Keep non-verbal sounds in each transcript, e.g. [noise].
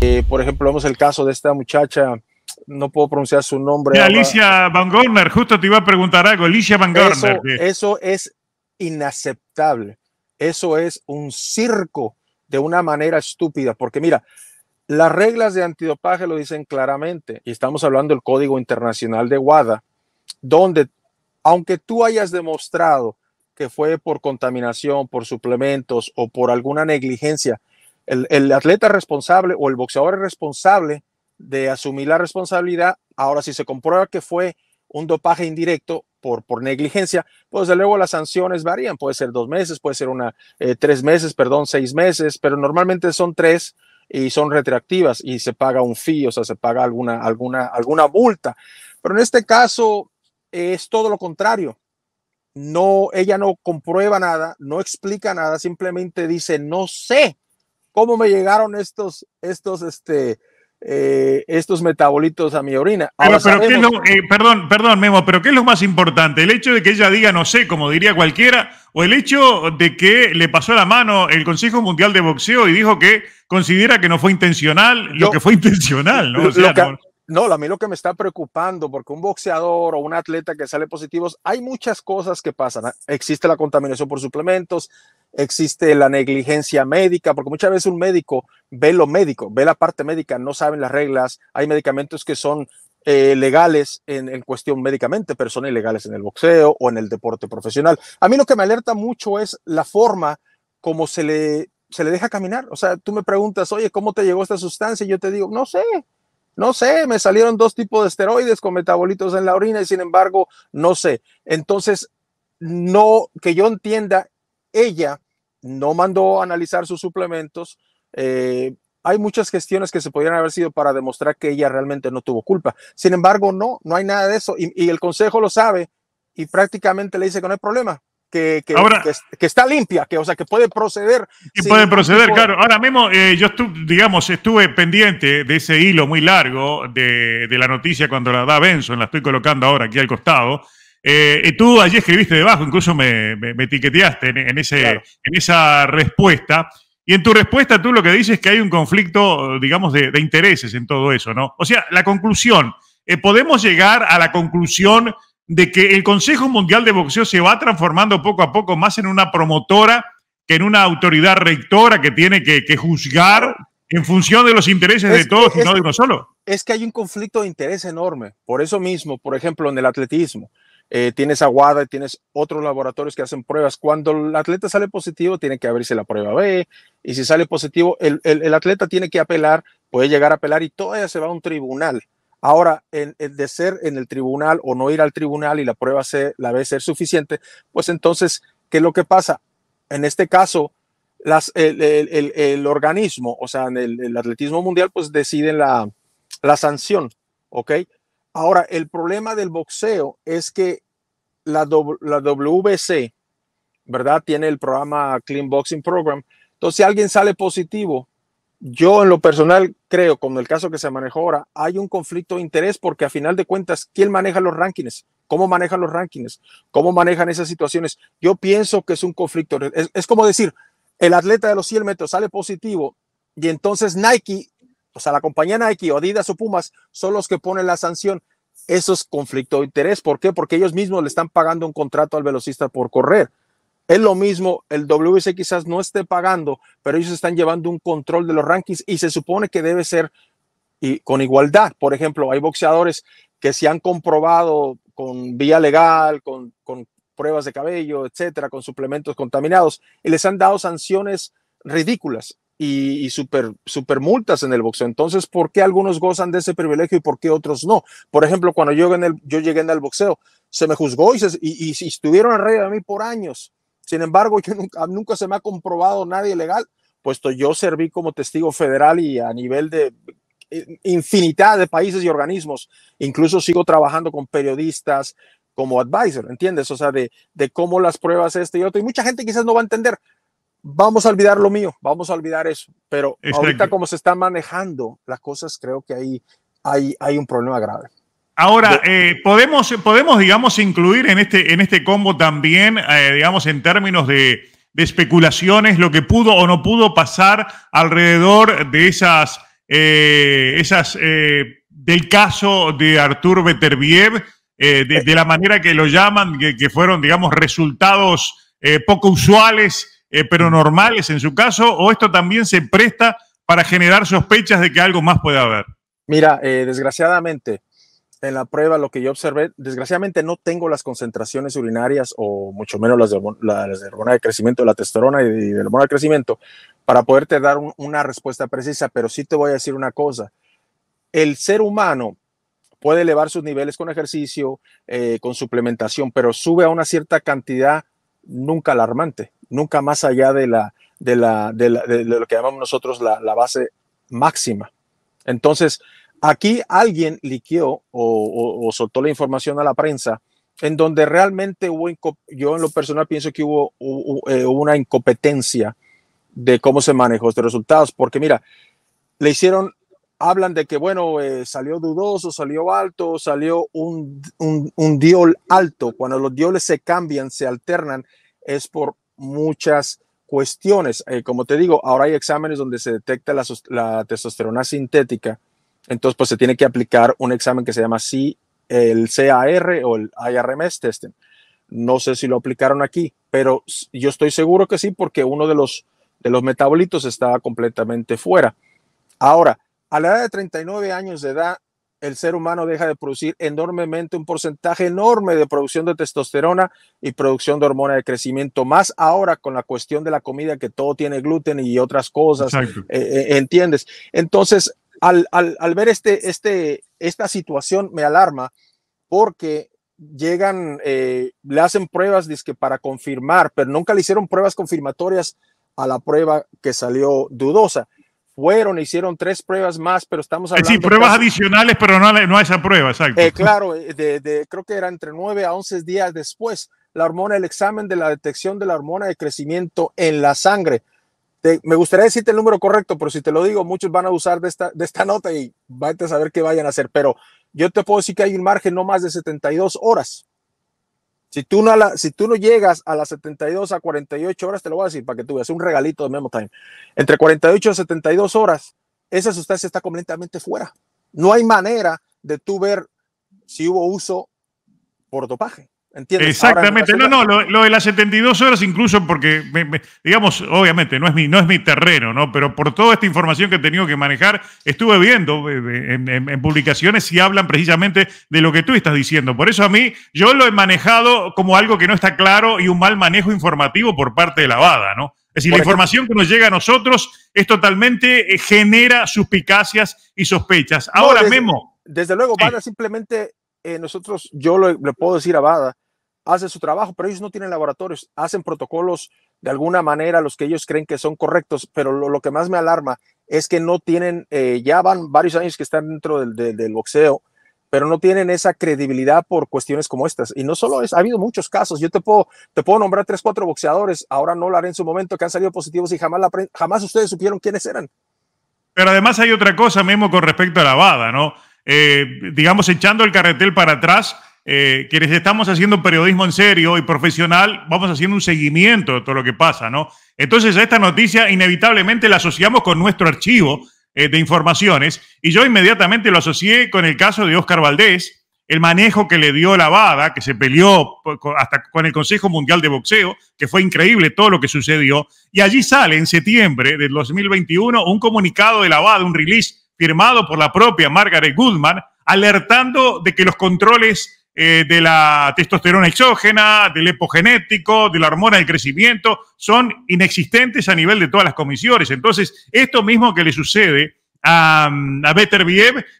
Eh, por ejemplo, vemos el caso de esta muchacha, no puedo pronunciar su nombre. Alicia Van Gorner, justo te iba a preguntar algo, Alicia Van Gorner. eso es inaceptable, eso es un circo de una manera estúpida, porque mira, las reglas de antidopaje lo dicen claramente, y estamos hablando del Código Internacional de WADA, donde aunque tú hayas demostrado que fue por contaminación, por suplementos o por alguna negligencia, el, atleta responsable o el boxeador responsable de asumir la responsabilidad, ahora si se comprueba que fue un dopaje indirecto por, por negligencia, pues de luego las sanciones varían, puede ser dos meses, puede ser una, eh, tres meses, perdón, seis meses, pero normalmente son tres y son retroactivas y se paga un fee, o sea, se paga alguna, alguna, alguna multa. Pero en este caso es todo lo contrario. No, ella no comprueba nada, no explica nada, simplemente dice, no sé, cómo me llegaron estos, estos, este, eh, estos metabolitos a mi orina. Eh, perdón, perdón, Memo, pero ¿qué es lo más importante? ¿El hecho de que ella diga no sé, como diría cualquiera, o el hecho de que le pasó la mano el Consejo Mundial de Boxeo y dijo que considera que no fue intencional lo que fue intencional? ¿no? a mí lo que me está preocupando, porque un boxeador o un atleta que sale positivo, hay muchas cosas que pasan. Existe la contaminación por suplementos, existe la negligencia médica, porque muchas veces un médico ve lo médico, ve la parte médica, no saben las reglas, hay medicamentos que son eh, legales en, cuestión médicamente, pero son ilegales en el boxeo o en el deporte profesional. A mí lo que me alerta mucho es la forma como se le, se le deja caminar. O sea, tú me preguntas, oye, ¿cómo te llegó esta sustancia? Y yo te digo, no sé, no sé, me salieron dos tipos de esteroides con metabolitos en la orina y sin embargo, no sé. Entonces, no, que yo entienda, ella no mandó a analizar sus suplementos. Eh, hay muchas gestiones que se podrían haber sido para demostrar que ella realmente no tuvo culpa. Sin embargo, no, no hay nada de eso. Y, el consejo lo sabe y prácticamente le dice que no hay problema, que, que, está limpia, que o sea que puede proceder. Y puede proceder, claro. Ahora mismo eh, yo estuve, digamos, estuve pendiente de ese hilo muy largo de, de la noticia cuando la da Benson, la estoy colocando ahora aquí al costado. Eh, y tú allí escribiste debajo, incluso me, me, etiqueteaste en, ese, en esa respuesta. Y en tu respuesta tú lo que dices es que hay un conflicto, digamos, de, intereses en todo eso, ¿no? O sea, la conclusión, eh, podemos llegar a la conclusión de que el Consejo Mundial de Boxeo se va transformando poco a poco más en una promotora que en una autoridad rectora que tiene que, juzgar en función de los intereses de todos y no de uno solo. Es que hay un conflicto de interés enorme, por eso mismo, por ejemplo, en el atletismo. Eh, tienes Aguada y tienes otros laboratorios que hacen pruebas. Cuando el atleta sale positivo, tiene que abrirse la prueba B, y si sale positivo, el, atleta tiene que apelar, puede llegar a apelar y todavía se va a un tribunal. Ahora, en, de ser en el tribunal o no ir al tribunal y la prueba C, la B ser suficiente, pues entonces, ¿qué es lo que pasa? En este caso, las, el, organismo, o sea, en el, atletismo mundial, pues deciden la, la sanción, ¿ok? Ahora, el problema del boxeo es que la, WBC, ¿verdad? Tiene el programa Clean Boxing Program. Entonces, si alguien sale positivo, yo en lo personal creo, como el caso que se manejó ahora, hay un conflicto de interés porque a final de cuentas, ¿quién maneja los rankings? ¿Cómo manejan los rankings? ¿Cómo manejan esas situaciones? Yo pienso que es un conflicto. Es, es como decir, el atleta de los 100 metros sale positivo y entonces Nike o sea, la compañía Nike o Adidas o Pumas son los que ponen la sanción. Eso es conflicto de interés. ¿Por qué? Porque ellos mismos le están pagando un contrato al velocista por correr. Es lo mismo, el WC quizás no esté pagando, pero ellos están llevando un control de los rankings y se supone que debe ser y con igualdad. Por ejemplo, hay boxeadores que se han comprobado con vía legal, con, con pruebas de cabello, etcétera, con suplementos contaminados, y les han dado sanciones ridículas y, super, super, multas en el boxeo. Entonces, ¿por qué algunos gozan de ese privilegio y por qué otros no? Por ejemplo, cuando yo, en el, yo llegué en el boxeo, se me juzgó y, y, estuvieron alrededor de mí por años. Sin embargo, yo nunca, se me ha comprobado nadie legal, puesto yo serví como testigo federal y a nivel de eh, infinidad de países y organismos. Incluso sigo trabajando con periodistas como advisor, ¿entiendes? O sea, de, de cómo las pruebas este y otro. Y mucha gente quizás no va a entender, vamos a olvidar lo mío, vamos a olvidar eso. Pero ahorita como se están manejando las cosas, creo que ahí hay, hay un problema grave. Ahora, eh, podemos, podemos, digamos, incluir en este, en este combo también, eh, digamos, en términos de, especulaciones, lo que pudo o no pudo pasar alrededor de esas, eh, esas del caso de Artur Beterbiev, de, la manera que lo llaman, que, fueron, digamos, resultados poco usuales eh, pero mm. normales en su caso, o esto también se presta para generar sospechas de que algo más puede haber? Mira, eh, desgraciadamente, en la prueba lo que yo observé, desgraciadamente no tengo las concentraciones urinarias o mucho menos las de, la de hormona de crecimiento, de la testosterona y de, la hormona de crecimiento, para poderte dar una respuesta precisa, pero sí te voy a decir una cosa. El ser humano puede elevar sus niveles con ejercicio, eh, con suplementación, pero sube a una cierta cantidad nunca alarmante nunca más allá de, la, de, la, de, lo que llamamos nosotros la, base máxima. Entonces, aquí alguien liqueó o, soltó la información a la prensa en donde realmente hubo, yo en lo personal pienso que eh, hubo, una incompetencia de cómo se manejó estos resultados, porque mira, le hicieron, hablan de que, bueno, eh, salió dudoso, salió alto, salió un, un, un diol alto. Cuando los dioles se cambian, se alternan, es por muchas cuestiones. Eh, como te digo, ahora hay exámenes donde se detecta la, testosterona sintética, entonces pues se tiene que aplicar un examen que se llama si el CAR o el IRMS testing. No sé si lo aplicaron aquí, pero yo estoy seguro que sí porque uno de los, de los metabolitos estaba completamente fuera. Ahora, a la edad de 39 años de edad, el ser humano deja de producir enormemente un porcentaje enorme de producción de testosterona y producción de hormona de crecimiento, más ahora con la cuestión de la comida que todo tiene gluten y otras cosas, eh, eh, ¿entiendes? Entonces, al, ver este, este, esta situación me alarma porque llegan, eh, le hacen pruebas dizque, para confirmar, pero nunca le hicieron pruebas confirmatorias a la prueba que salió dudosa fueron, hicieron tres pruebas más, pero estamos hablando. Sí, pruebas adicionales, pero no, no a esa prueba, exacto. Eh, claro, eh, de, creo que era entre 9 a 11 días después, la hormona, el examen de la detección de la hormona de crecimiento en la sangre. me gustaría decirte el número correcto, pero si te lo digo, muchos van a usar de esta, de esta nota y van a saber qué vayan a hacer. Pero yo te puedo decir que hay un margen no más de 72 horas si tú, no si tú no llegas a las 72 a 48 horas, te lo voy a decir para que tú veas un regalito de MemoTime. Time. Entre 48 y 72 horas, esa sustancia está completamente fuera. No hay manera de tú ver si hubo uso por dopaje. Exactamente. No, no, lo, de las 72 horas, incluso porque, digamos, obviamente no es, mi, no es mi terreno, ¿no? Pero por toda esta información que he tenido que manejar, estuve viendo eh, en, publicaciones y hablan precisamente de lo que tú estás diciendo. Por eso a mí, yo lo he manejado como algo que no está claro y un mal manejo informativo por parte de la Bada, ¿no? Es decir, la información que nos llega a nosotros es totalmente eh, genera suspicacias y sospechas. Ahora, mismo desde, luego, Bada simplemente, eh, nosotros, yo le puedo decir a Bada, hacen su trabajo, pero ellos no tienen laboratorios, hacen protocolos de alguna manera los que ellos creen que son correctos, pero lo, que más me alarma es que no tienen, eh, ya van varios años que están dentro del, boxeo, pero no tienen esa credibilidad por cuestiones como estas. Y no solo es, ha habido muchos casos, yo te puedo, te puedo nombrar tres, cuatro boxeadores, ahora no lo haré en su momento, que han salido positivos y jamás, la jamás ustedes supieron quiénes eran. Pero además hay otra cosa mismo con respecto a la Bada, ¿no? Eh, digamos, echando el carretel para atrás, eh, quienes estamos haciendo periodismo en serio y profesional, vamos haciendo un seguimiento de todo lo que pasa, ¿no? Entonces, a esta noticia inevitablemente la asociamos con nuestro archivo eh, de informaciones y yo inmediatamente lo asocié con el caso de Óscar Valdés, el manejo que le dio la Bada, que se peleó hasta con el Consejo Mundial de Boxeo, que fue increíble todo lo que sucedió. Y allí sale en septiembre del 2021 un comunicado de la Bada, un release firmado por la propia Margaret Goodman, alertando de que los controles eh, de la testosterona exógena, del epogenético, de la hormona del crecimiento, son inexistentes a nivel de todas las comisiones. Entonces, esto mismo que le sucede a, a Better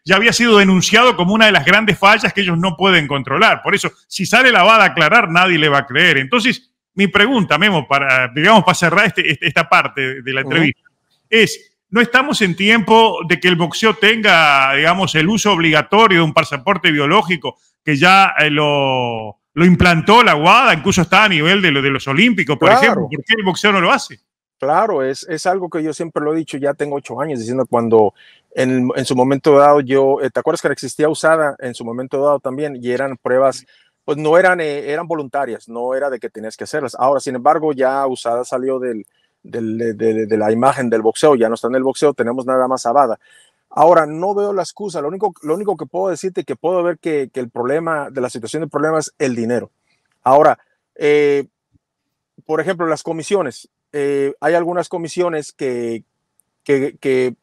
ya había sido denunciado como una de las grandes fallas que ellos no pueden controlar. Por eso, si sale la VADA a aclarar, nadie le va a creer. Entonces, mi pregunta, Memo, para, digamos, para cerrar este, este, esta parte de la entrevista, es, no estamos en tiempo de que el boxeo tenga, digamos, el uso obligatorio de un pasaporte biológico que ya eh, lo, lo, implantó la WADA, incluso está a nivel de, lo, de los olímpicos, por ejemplo. ¿Por qué el boxeo no lo hace? Claro, es, es, algo que yo siempre lo he dicho, ya tengo ocho años diciendo cuando en, en, su momento dado yo, eh, ¿te acuerdas que existía usada en su momento dado también? Y eran pruebas, pues no eran, eh, eran voluntarias, no era de que tenías que hacerlas. Ahora, sin embargo, ya usada salió del, del, de, la imagen del boxeo, ya no está en el boxeo, tenemos nada más a Ahora, no veo la excusa. Lo único, lo único que puedo decirte que puedo ver que, el problema de la situación de problema es el dinero. Ahora, eh, por ejemplo, las comisiones. Eh, hay algunas comisiones que, que,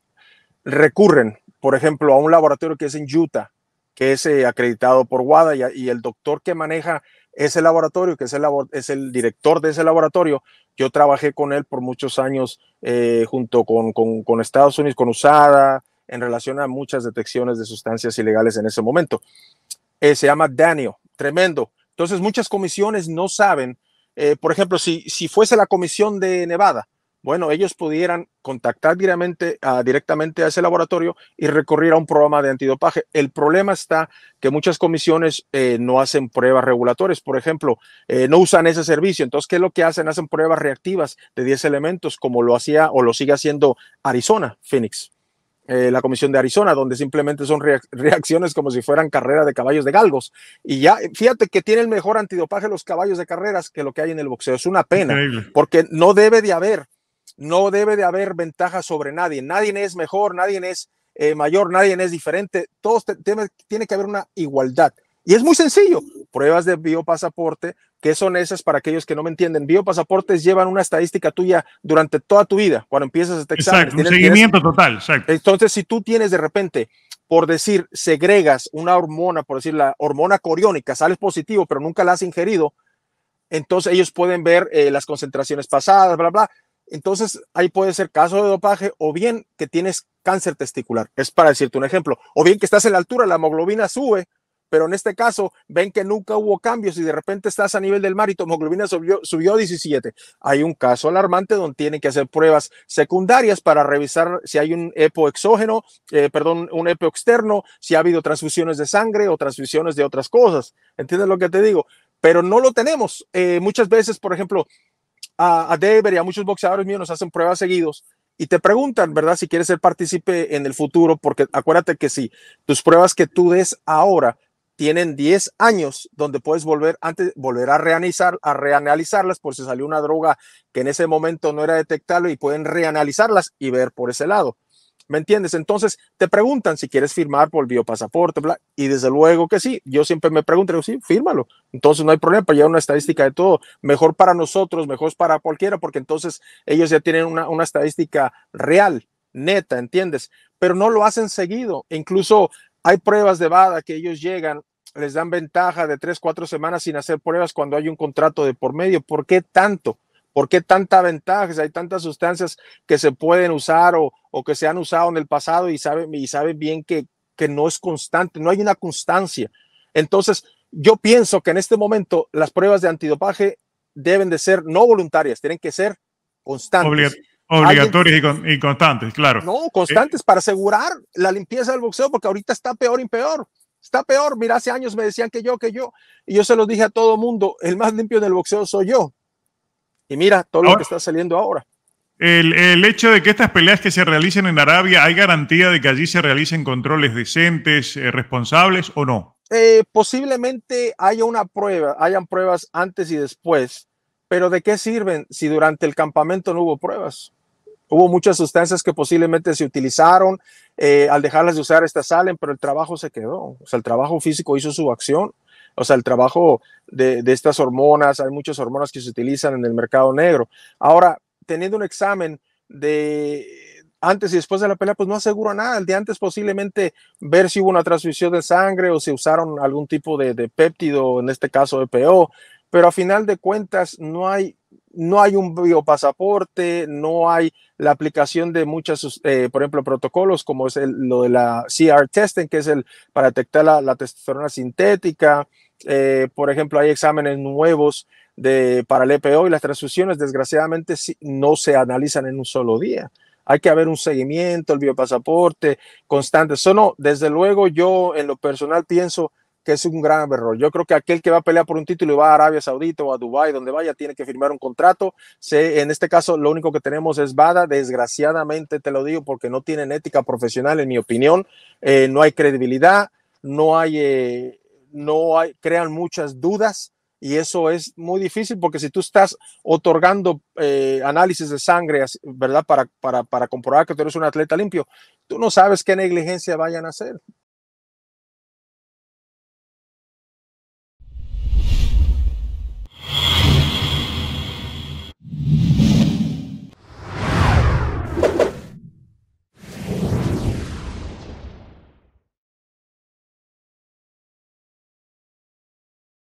recurren, por ejemplo, a un laboratorio que es en Utah, que es eh, acreditado por WADA y, el doctor que maneja ese laboratorio, que es el, es el director de ese laboratorio, yo trabajé con él por muchos años junto con, con, con Estados Unidos, con USADA, en relación a muchas detecciones de sustancias ilegales en ese momento. Eh, se llama Daniel, tremendo. Entonces muchas comisiones no saben, eh, por ejemplo, si, si fuese la comisión de Nevada, bueno, ellos pudieran contactar directamente, directamente a ese laboratorio y recurrir a un programa de antidopaje. El problema está que muchas comisiones eh, no hacen pruebas regulatorias, por ejemplo, no usan ese servicio. Entonces, ¿qué es lo que hacen? Hacen pruebas reactivas de 10 elementos, como lo hacía o lo sigue haciendo Arizona, Phoenix. Eh, la Comisión de Arizona, donde simplemente son [laughs] reacciones como si fueran carrera de caballos de galgos. Y ya, fíjate que tiene el mejor antidopaje los caballos de carreras que lo que hay en el boxeo. Es una pena, porque no debe de haber, no debe de haber ventaja sobre nadie. Nadie es mejor, nadie es eh, mayor, nadie es diferente. Todos tiene que haber una igualdad. Y es muy sencillo. Pruebas de biopasaporte, ¿Qué son esas para aquellos que no me entienden? Biopasaportes llevan una estadística tuya durante toda tu vida, cuando empiezas a este examen. Exacto, un seguimiento total, exacto. Entonces, si tú tienes de repente, por decir, segregas una hormona, por decir, la hormona coriónica, sales positivo, pero nunca la has ingerido, entonces ellos pueden ver eh, las concentraciones pasadas, bla, bla. Entonces, ahí puede ser caso de dopaje o bien que tienes cáncer testicular, es para decirte un ejemplo, o bien que estás en la altura, la hemoglobina sube, pero en este caso ven que nunca hubo cambios y de repente estás a nivel del mar y tu hemoglobina subió, subió 17. Hay un caso alarmante donde tienen que hacer pruebas secundarias para revisar si hay un EPO exógeno, eh, perdón, un EPO externo, si ha habido transfusiones de sangre o transfusiones de otras cosas. ¿Entiendes lo que te digo? Pero no lo tenemos. Eh, muchas veces, por ejemplo, a, a Deber y a muchos boxeadores míos nos hacen pruebas seguidos y te preguntan, ¿verdad? Si quieres ser partícipe en el futuro, porque acuérdate que si sí, tus pruebas que tú des ahora tienen 10 años donde puedes volver antes volver a a reanalizarlas por si salió una droga que en ese momento no era detectable y pueden reanalizarlas y ver por ese lado. ¿Me entiendes? Entonces te preguntan si quieres firmar por el biopasaporte bla, y desde luego que sí. Yo siempre me pregunto, sí, fírmalo. Entonces no hay problema, ya una estadística de todo. Mejor para nosotros, mejor para cualquiera, porque entonces ellos ya tienen una, una estadística real neta, ¿entiendes? Pero no lo hacen seguido. Incluso hay pruebas de bada que ellos llegan, les dan ventaja de tres, cuatro semanas sin hacer pruebas cuando hay un contrato de por medio. ¿Por qué tanto? ¿Por qué tanta ventaja? Hay tantas sustancias que se pueden usar o, que se han usado en el pasado y saben, y bien que, que no es constante, no hay una constancia. Entonces, yo pienso que en este momento las pruebas de antidopaje deben de ser no voluntarias, tienen que ser constantes. Obligatorios y, constantes, claro. No, constantes para asegurar la limpieza del boxeo, porque ahorita está peor y peor. Está peor. Mira, hace años me decían que yo, que yo. Y yo se los dije a todo mundo, el más limpio del boxeo soy yo. Y mira todo lo que está saliendo ahora. El, hecho de que estas peleas que se realicen en Arabia, ¿hay garantía de que allí se realicen controles decentes, eh, responsables o no? Eh, posiblemente haya una prueba, hayan pruebas antes y después pero ¿de qué sirven si durante el campamento no hubo pruebas? Hubo muchas sustancias que posiblemente se utilizaron, eh, al dejarlas de usar estas salen, pero el trabajo se quedó, o sea, el trabajo físico hizo su acción, o sea, el trabajo de, estas hormonas, hay muchas hormonas que se utilizan en el mercado negro. Ahora, teniendo un examen de antes y después de la pelea, pues no aseguro nada. El de antes posiblemente ver si hubo una transfusión de sangre o si usaron algún tipo de, de péptido, en este caso EPO, pero a final de cuentas no hay, no hay un biopasaporte, no hay la aplicación de muchos, eh, por ejemplo, protocolos como es lo de la CR testing, que es el para detectar la, testosterona sintética. Eh, por ejemplo, hay exámenes nuevos de, para el EPO y las transfusiones, desgraciadamente, no se analizan en un solo día. Hay que haber un seguimiento, el biopasaporte constante. Eso no, desde luego yo en lo personal pienso que es un gran error. Yo creo que aquel que va a pelear por un título y va a Arabia Saudita o a Dubái, donde vaya, tiene que firmar un contrato. en este caso, lo único que tenemos es Bada. Desgraciadamente, te lo digo, porque no tienen ética profesional, en mi opinión. Eh, no hay credibilidad, no hay, eh, no hay, crean muchas dudas. Y eso es muy difícil porque si tú estás otorgando eh, análisis de sangre, ¿verdad? Para, para, para comprobar que tú eres un atleta limpio, tú no sabes qué negligencia vayan a hacer.